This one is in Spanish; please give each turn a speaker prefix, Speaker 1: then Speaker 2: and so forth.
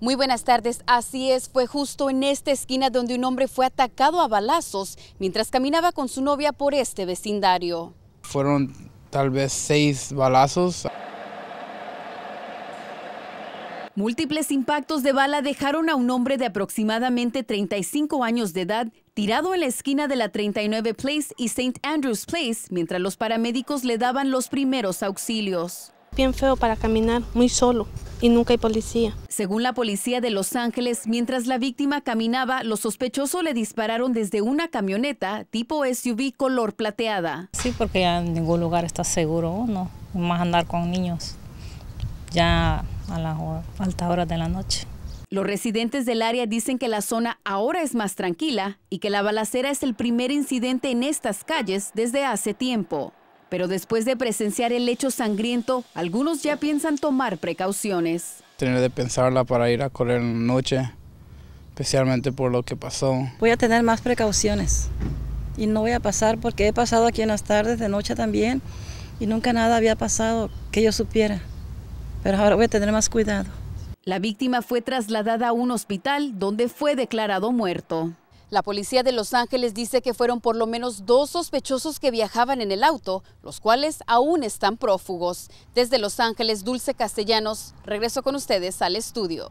Speaker 1: Muy buenas tardes. Así es, fue justo en esta esquina donde un hombre fue atacado a balazos mientras caminaba con su novia por este vecindario. Fueron tal vez seis balazos. Múltiples impactos de bala dejaron a un hombre de aproximadamente 35 años de edad tirado en la esquina de la 39 Place y St. Andrews Place mientras los paramédicos le daban los primeros auxilios. Bien feo para caminar, muy solo y nunca hay policía. Según la policía de Los Ángeles, mientras la víctima caminaba, los sospechosos le dispararon desde una camioneta tipo SUV color plateada. Sí, porque ya en
Speaker 2: ningún lugar está
Speaker 1: seguro No más andar con niños ya a las altas horas de la noche. Los residentes del área dicen que la zona ahora es más tranquila y que la balacera es el primer incidente en estas calles desde hace tiempo. Pero después de presenciar el hecho sangriento, algunos ya piensan tomar precauciones. Tener de pensarla para ir a correr en la noche, especialmente por lo que pasó.
Speaker 2: Voy a tener más precauciones y no voy a pasar porque he pasado aquí en las tardes, de noche también, y nunca nada había pasado que yo supiera. Pero ahora voy a tener más cuidado. La víctima fue
Speaker 1: trasladada a un hospital donde fue declarado muerto. La policía de Los Ángeles dice que fueron por lo menos dos sospechosos que viajaban en el auto, los cuales aún están prófugos. Desde Los Ángeles, Dulce Castellanos, regreso con ustedes al estudio.